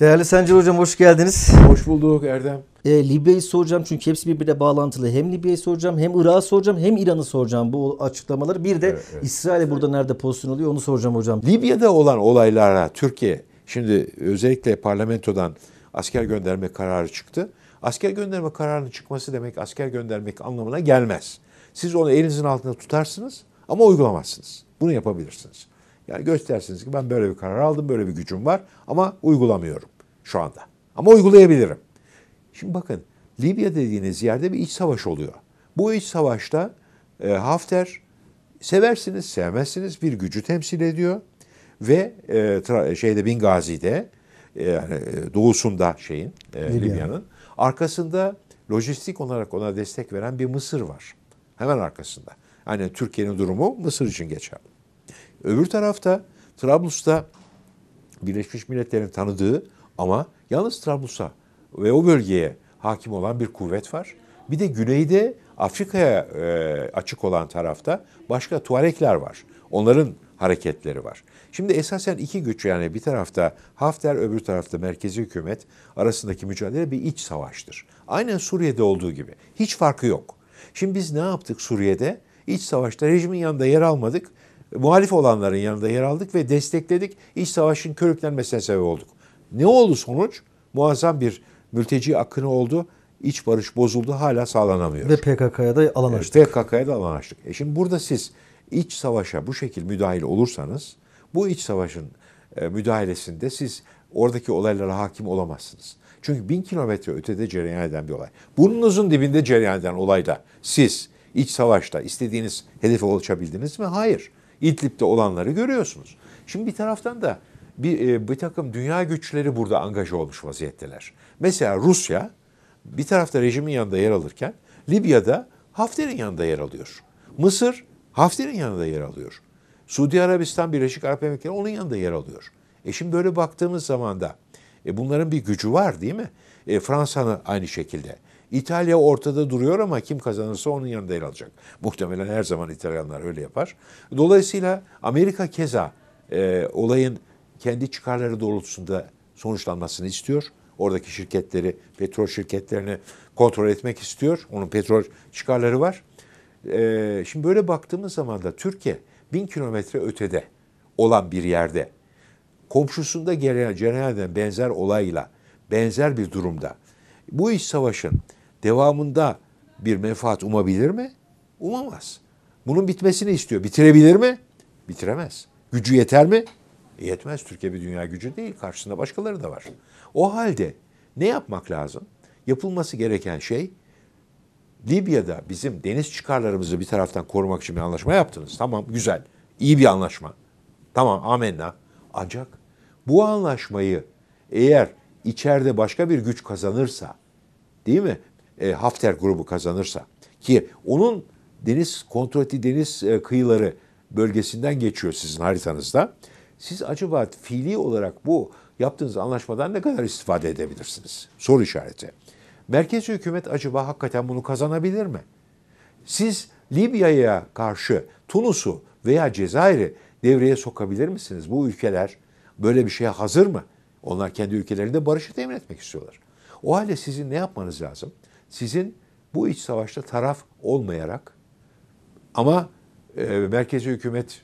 Değerli Sencer Hocam hoş geldiniz. Hoş bulduk Erdem. E, Libya'yı soracağım çünkü hepsi birbirine bağlantılı. Hem Libya'yı soracağım, hem Irak'ı soracağım, hem İran'ı soracağım bu açıklamaları. Bir de evet, evet. İsrail burada nerede pozisyon alıyor onu soracağım hocam. Libya'da olan olaylara Türkiye şimdi özellikle parlamentodan asker gönderme kararı çıktı. Asker gönderme kararının çıkması demek asker göndermek anlamına gelmez. Siz onu elinizin altında tutarsınız ama uygulamazsınız. Bunu yapabilirsiniz. Yani göstersiniz ki ben böyle bir karar aldım, böyle bir gücüm var ama uygulamıyorum şu anda. Ama uygulayabilirim. Şimdi bakın Libya dediğiniz yerde bir iç savaş oluyor. Bu iç savaşta e, Hafter seversiniz sevmezsiniz bir gücü temsil ediyor ve e, şeyde Bingazi'de e, yani e, doğusunda şeyin e, Libya'nın arkasında lojistik olarak ona destek veren bir Mısır var. Hemen arkasında. Hani Türkiye'nin durumu Mısır için geçer. Öbür tarafta Trablus'ta Birleşmiş Milletler'in tanıdığı ama yalnız Trablus'a ve o bölgeye hakim olan bir kuvvet var. Bir de güneyde Afrika'ya e, açık olan tarafta başka Tuarekler var. Onların hareketleri var. Şimdi esasen iki güç yani bir tarafta Hafter öbür tarafta merkezi hükümet arasındaki mücadele bir iç savaştır. Aynen Suriye'de olduğu gibi. Hiç farkı yok. Şimdi biz ne yaptık Suriye'de? İç savaşta rejimin yanında yer almadık. Muhalif olanların yanında yer aldık ve destekledik. İç savaşın körüklenmesine sebep olduk. Ne oldu sonuç? Muazzam bir mülteci akını oldu. İç barış bozuldu hala sağlanamıyor. Ve PKK'ya da alan açtık. PKK'ya da alan açtık. E şimdi burada siz iç savaşa bu şekilde müdahil olursanız bu iç savaşın e, müdahalesinde siz oradaki olaylara hakim olamazsınız. Çünkü bin kilometre ötede cereyan eden bir olay. Burnunuzun dibinde cereyan eden olayda siz iç savaşta istediğiniz hedefe ulaşabildiniz mi? Hayır. İdlib'de olanları görüyorsunuz. Şimdi bir taraftan da bir, e, bir takım dünya güçleri burada angaja olmuş vaziyetteler. Mesela Rusya bir tarafta rejimin yanında yer alırken Libya'da Hafter'in yanında yer alıyor. Mısır Hafter'in yanında yer alıyor. Suudi Arabistan, Birleşik Arap Emirlikleri onun yanında yer alıyor. E şimdi böyle baktığımız zaman da e bunların bir gücü var değil mi? E Fransa'nın aynı şekilde. İtalya ortada duruyor ama kim kazanırsa onun yanında yer alacak. Muhtemelen her zaman İtalyanlar öyle yapar. Dolayısıyla Amerika keza e, olayın kendi çıkarları doğrultusunda sonuçlanmasını istiyor. Oradaki şirketleri, petrol şirketlerini kontrol etmek istiyor. Onun petrol çıkarları var. Ee, şimdi böyle baktığımız zaman da Türkiye bin kilometre ötede olan bir yerde komşusunda gelen cenayeden benzer olayla benzer bir durumda bu iş savaşın devamında bir menfaat umabilir mi? Umamaz. Bunun bitmesini istiyor. Bitirebilir mi? Bitiremez. Gücü yeter mi? E yetmez Türkiye bir dünya gücü değil. Karşısında başkaları da var. O halde ne yapmak lazım? Yapılması gereken şey Libya'da bizim deniz çıkarlarımızı bir taraftan korumak için bir anlaşma yaptınız. Tamam güzel. İyi bir anlaşma. Tamam amenna. Ancak bu anlaşmayı eğer içeride başka bir güç kazanırsa değil mi? E, Hafter grubu kazanırsa ki onun deniz kontrolü deniz e, kıyıları bölgesinden geçiyor sizin haritanızda. Siz acaba fiili olarak bu yaptığınız anlaşmadan ne kadar istifade edebilirsiniz? Soru işareti. Merkez hükümet acaba hakikaten bunu kazanabilir mi? Siz Libya'ya karşı Tunus'u veya Cezayir'i devreye sokabilir misiniz? Bu ülkeler böyle bir şeye hazır mı? Onlar kendi ülkelerinde barışı temin etmek istiyorlar. O halde sizin ne yapmanız lazım? Sizin bu iç savaşta taraf olmayarak ama e, merkezi hükümet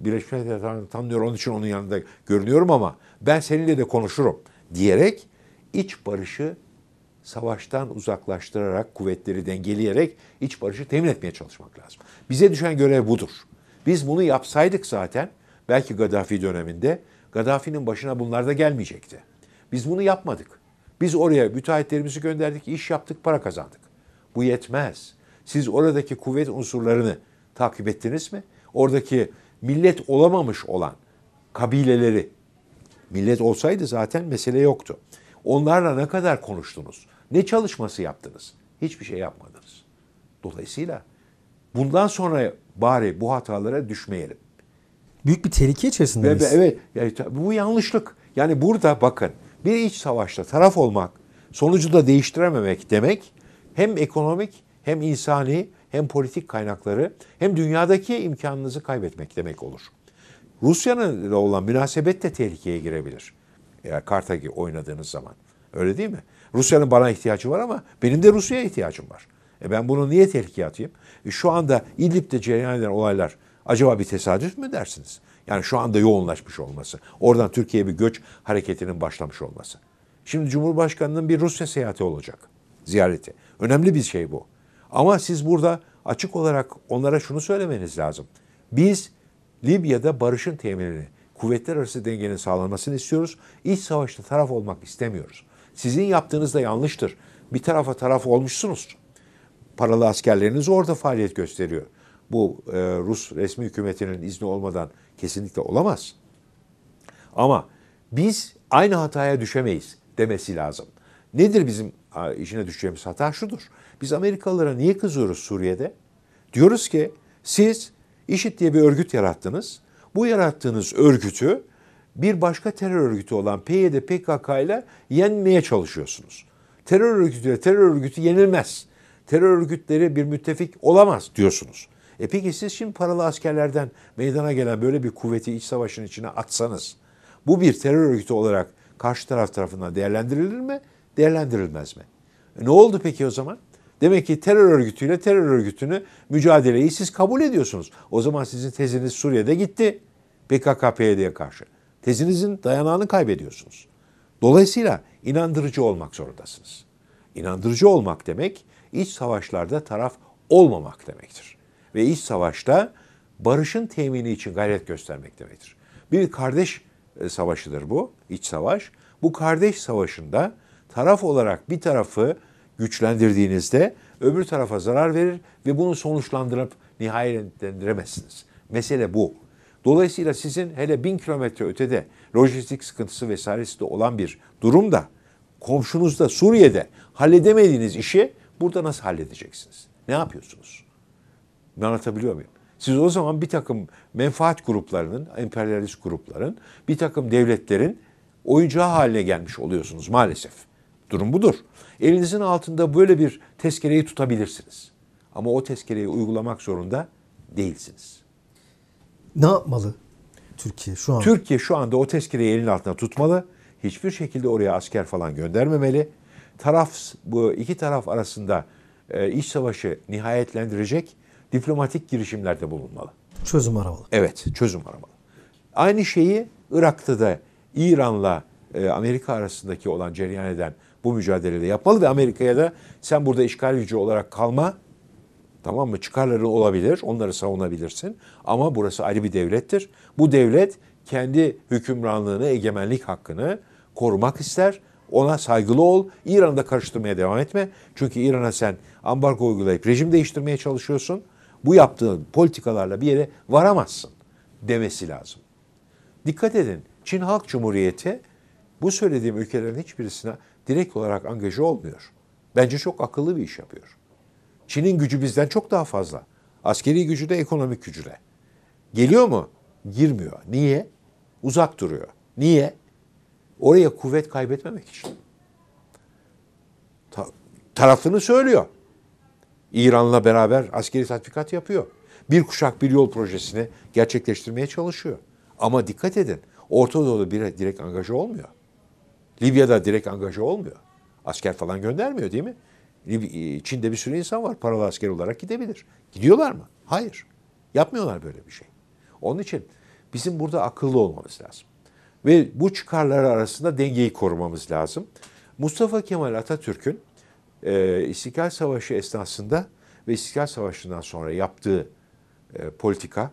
Birleşmiş Milletler tanıyor onun için onun yanında görünüyorum ama ben seninle de konuşurum diyerek iç barışı savaştan uzaklaştırarak, kuvvetleri dengeleyerek iç barışı temin etmeye çalışmak lazım. Bize düşen görev budur. Biz bunu yapsaydık zaten belki Gaddafi döneminde Gaddafi'nin başına bunlar da gelmeyecekti. Biz bunu yapmadık. Biz oraya müteahhitlerimizi gönderdik, iş yaptık, para kazandık. Bu yetmez. Siz oradaki kuvvet unsurlarını takip ettiniz mi? Oradaki millet olamamış olan kabileleri millet olsaydı zaten mesele yoktu. Onlarla ne kadar konuştunuz? Ne çalışması yaptınız? Hiçbir şey yapmadınız. Dolayısıyla bundan sonra bari bu hatalara düşmeyelim. Büyük bir tehlike içerisindeyiz. Ve, evet, yani, bu yanlışlık. Yani burada bakın bir iç savaşta taraf olmak, sonucu da değiştirememek demek hem ekonomik hem insani hem politik kaynakları hem dünyadaki imkanınızı kaybetmek demek olur. Rusya'nın olan münasebet de tehlikeye girebilir. Eğer Kartag'i oynadığınız zaman. Öyle değil mi? Rusya'nın bana ihtiyacı var ama benim de Rusya'ya ihtiyacım var. E ben bunu niye tehlikeye atayım? E şu anda İdlib'de cereyan eden olaylar acaba bir tesadüf mü dersiniz? Yani şu anda yoğunlaşmış olması. Oradan Türkiye'ye bir göç hareketinin başlamış olması. Şimdi Cumhurbaşkanı'nın bir Rusya seyahati olacak. Ziyareti. Önemli bir şey bu. Ama siz burada açık olarak onlara şunu söylemeniz lazım. Biz Libya'da barışın teminini, kuvvetler arası dengenin sağlanmasını istiyoruz. İç savaşta taraf olmak istemiyoruz. Sizin yaptığınız da yanlıştır. Bir tarafa taraf olmuşsunuz. Paralı askerleriniz orada faaliyet gösteriyor. Bu e, Rus resmi hükümetinin izni olmadan kesinlikle olamaz. Ama biz aynı hataya düşemeyiz demesi lazım. Nedir bizim işine düşeceğimiz hata şudur. Biz Amerikalılara niye kızıyoruz Suriye'de? Diyoruz ki siz IŞİD diye bir örgüt yarattınız. Bu yarattığınız örgütü bir başka terör örgütü olan PYD PKK ile yenmeye çalışıyorsunuz. Terör örgütüyle terör örgütü yenilmez. Terör örgütleri bir müttefik olamaz diyorsunuz. E peki siz şimdi paralı askerlerden meydana gelen böyle bir kuvveti iç savaşın içine atsanız bu bir terör örgütü olarak karşı taraf tarafından değerlendirilir mi? değerlendirilmez mi? E ne oldu peki o zaman? Demek ki terör örgütüyle terör örgütünü mücadeleyi siz kabul ediyorsunuz. O zaman sizin teziniz Suriye'de gitti. PKK-PYD'ye karşı. Tezinizin dayanağını kaybediyorsunuz. Dolayısıyla inandırıcı olmak zorundasınız. İnandırıcı olmak demek iç savaşlarda taraf olmamak demektir. Ve iç savaşta barışın temini için gayret göstermek demektir. Bir kardeş e, savaşıdır bu, iç savaş. Bu kardeş savaşında taraf olarak bir tarafı güçlendirdiğinizde öbür tarafa zarar verir ve bunu sonuçlandırıp nihayetlendiremezsiniz. Mesele bu. Dolayısıyla sizin hele bin kilometre ötede lojistik sıkıntısı vesairesi de olan bir durumda komşunuzda Suriye'de halledemediğiniz işi burada nasıl halledeceksiniz? Ne yapıyorsunuz? Ne anlatabiliyor muyum? Siz o zaman bir takım menfaat gruplarının, emperyalist grupların, bir takım devletlerin oyuncağı haline gelmiş oluyorsunuz maalesef. Durum budur. Elinizin altında böyle bir tezkereyi tutabilirsiniz. Ama o tezkereyi uygulamak zorunda değilsiniz. Ne yapmalı Türkiye şu an? Türkiye şu anda o tezkereyi elinin altında tutmalı. Hiçbir şekilde oraya asker falan göndermemeli. Taraf bu iki taraf arasında e, iç savaşı nihayetlendirecek diplomatik girişimlerde bulunmalı. Çözüm aramalı. Evet, çözüm aramalı. Aynı şeyi Irak'ta da İran'la e, Amerika arasındaki olan cereyan eden bu mücadeleyi yapmalı ve Amerika'ya da sen burada işgal gücü olarak kalma Tamam mı? Çıkarları olabilir, onları savunabilirsin. Ama burası ayrı bir devlettir. Bu devlet kendi hükümranlığını, egemenlik hakkını korumak ister. Ona saygılı ol. İran'ı da karıştırmaya devam etme. Çünkü İran'a sen ambargo uygulayıp rejim değiştirmeye çalışıyorsun. Bu yaptığın politikalarla bir yere varamazsın demesi lazım. Dikkat edin. Çin Halk Cumhuriyeti bu söylediğim ülkelerin hiçbirisine direkt olarak angaje olmuyor. Bence çok akıllı bir iş yapıyor. Çin'in gücü bizden çok daha fazla. Askeri gücü de ekonomik gücü de. Geliyor mu? Girmiyor. Niye? Uzak duruyor. Niye? Oraya kuvvet kaybetmemek için. Ta- tarafını söylüyor. İran'la beraber askeri tatbikat yapıyor. Bir kuşak bir yol projesini gerçekleştirmeye çalışıyor. Ama dikkat edin Orta Doğu'da bir direkt angaja olmuyor. Libya'da direkt angaja olmuyor. Asker falan göndermiyor değil mi? E, Çin'de bir sürü insan var paralı asker olarak gidebilir. Gidiyorlar mı? Hayır. Yapmıyorlar böyle bir şey. Onun için bizim burada akıllı olmamız lazım. Ve bu çıkarlar arasında dengeyi korumamız lazım. Mustafa Kemal Atatürk'ün e, İstiklal Savaşı esnasında ve İstiklal Savaşı'ndan sonra yaptığı e, politika,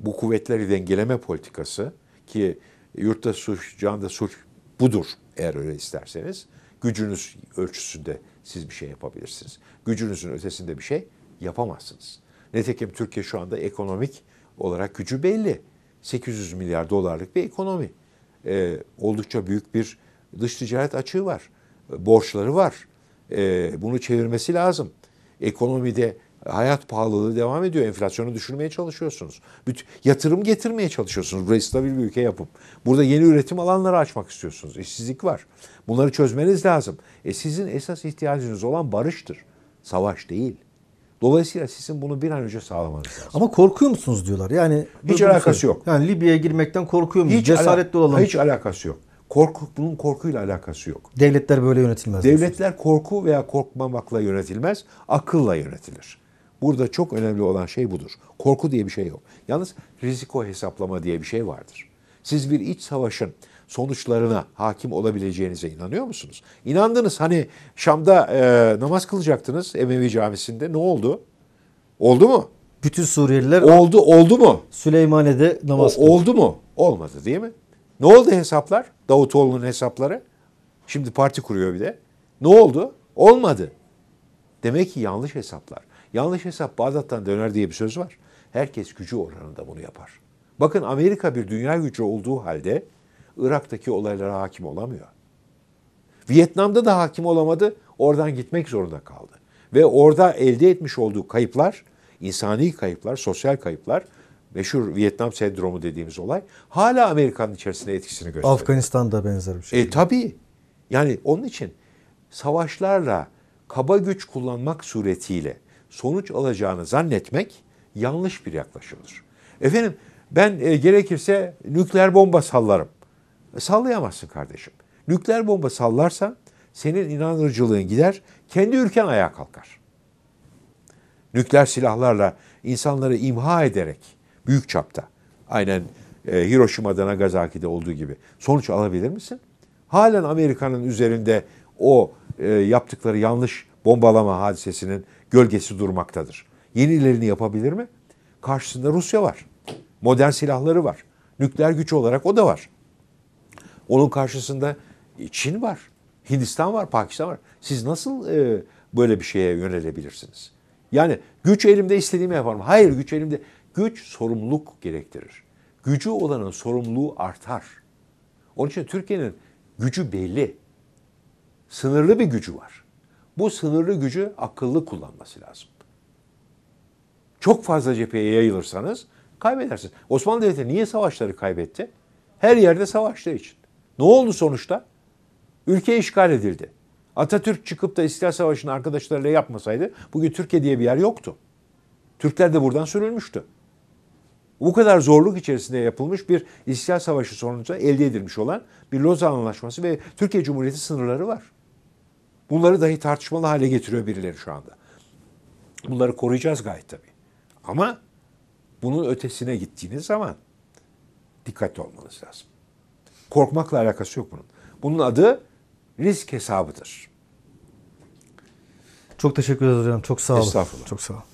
bu kuvvetleri dengeleme politikası ki yurtta suç, canda suç budur eğer öyle isterseniz. Gücünüz ölçüsünde siz bir şey yapabilirsiniz. Gücünüzün ötesinde bir şey yapamazsınız. Nitekim Türkiye şu anda ekonomik olarak gücü belli. 800 milyar dolarlık bir ekonomi. Ee, oldukça büyük bir dış ticaret açığı var. Ee, borçları var. Ee, bunu çevirmesi lazım. Ekonomide hayat pahalılığı devam ediyor. Enflasyonu düşürmeye çalışıyorsunuz. Bütün, yatırım getirmeye çalışıyorsunuz. Burayı stabil bir ülke yapıp. Burada yeni üretim alanları açmak istiyorsunuz. İşsizlik var. Bunları çözmeniz lazım. E sizin esas ihtiyacınız olan barıştır. Savaş değil. Dolayısıyla sizin bunu bir an önce sağlamanız lazım. Ama korkuyor musunuz diyorlar. Yani hiç alakası şey- yok. Yani Libya'ya girmekten korkuyor musunuz? Hiç Cesaretli ala- olalım. Hiç alakası yok. Korku bunun korkuyla alakası yok. Devletler böyle yönetilmez. Devletler diyorsunuz. korku veya korkmamakla yönetilmez, akılla yönetilir. Burada çok önemli olan şey budur. Korku diye bir şey yok. Yalnız risiko hesaplama diye bir şey vardır. Siz bir iç savaşın sonuçlarına hakim olabileceğinize inanıyor musunuz? İnandınız hani Şam'da e, namaz kılacaktınız Emevi camisinde ne oldu? Oldu mu? Bütün Suriyeliler oldu oldu mu? Süleymaniye'de namaz o, Oldu mu? Olmadı değil mi? Ne oldu hesaplar? Davutoğlu'nun hesapları. Şimdi parti kuruyor bir de. Ne oldu? Olmadı. Demek ki yanlış hesaplar. Yanlış hesap Bağdat'tan döner diye bir söz var. Herkes gücü oranında bunu yapar. Bakın Amerika bir dünya gücü olduğu halde Irak'taki olaylara hakim olamıyor. Vietnam'da da hakim olamadı, oradan gitmek zorunda kaldı. Ve orada elde etmiş olduğu kayıplar, insani kayıplar, sosyal kayıplar, meşhur Vietnam sendromu dediğimiz olay hala Amerika'nın içerisinde etkisini gösteriyor. Afganistan'da benzer bir şey. E tabii. Yani onun için savaşlarla kaba güç kullanmak suretiyle sonuç alacağını zannetmek yanlış bir yaklaşımdır. Efendim ben e, gerekirse nükleer bomba sallarım. E, sallayamazsın kardeşim. Nükleer bomba sallarsa senin inanırcılığın gider, kendi ülken ayağa kalkar. Nükleer silahlarla insanları imha ederek büyük çapta aynen e, Hiroşima'da Nagasaki'de olduğu gibi sonuç alabilir misin? Halen Amerika'nın üzerinde o e, yaptıkları yanlış bombalama hadisesinin gölgesi durmaktadır. Yenilerini yapabilir mi? Karşısında Rusya var. Modern silahları var. Nükleer güç olarak o da var. Onun karşısında Çin var. Hindistan var, Pakistan var. Siz nasıl e, böyle bir şeye yönelebilirsiniz? Yani güç elimde istediğimi yaparım. Hayır güç elimde. Güç sorumluluk gerektirir. Gücü olanın sorumluluğu artar. Onun için Türkiye'nin gücü belli. Sınırlı bir gücü var bu sınırlı gücü akıllı kullanması lazım. Çok fazla cepheye yayılırsanız kaybedersiniz. Osmanlı Devleti niye savaşları kaybetti? Her yerde savaştığı için. Ne oldu sonuçta? Ülke işgal edildi. Atatürk çıkıp da İstiklal Savaşı'nı arkadaşlarıyla yapmasaydı bugün Türkiye diye bir yer yoktu. Türkler de buradan sürülmüştü. Bu kadar zorluk içerisinde yapılmış bir İstiklal Savaşı sonucu elde edilmiş olan bir Lozan Anlaşması ve Türkiye Cumhuriyeti sınırları var. Bunları dahi tartışmalı hale getiriyor birileri şu anda. Bunları koruyacağız gayet tabii. Ama bunun ötesine gittiğiniz zaman dikkatli olmanız lazım. Korkmakla alakası yok bunun. Bunun adı risk hesabıdır. Çok teşekkür ederim. Çok sağ olun. Estağfurullah. Çok sağ olun.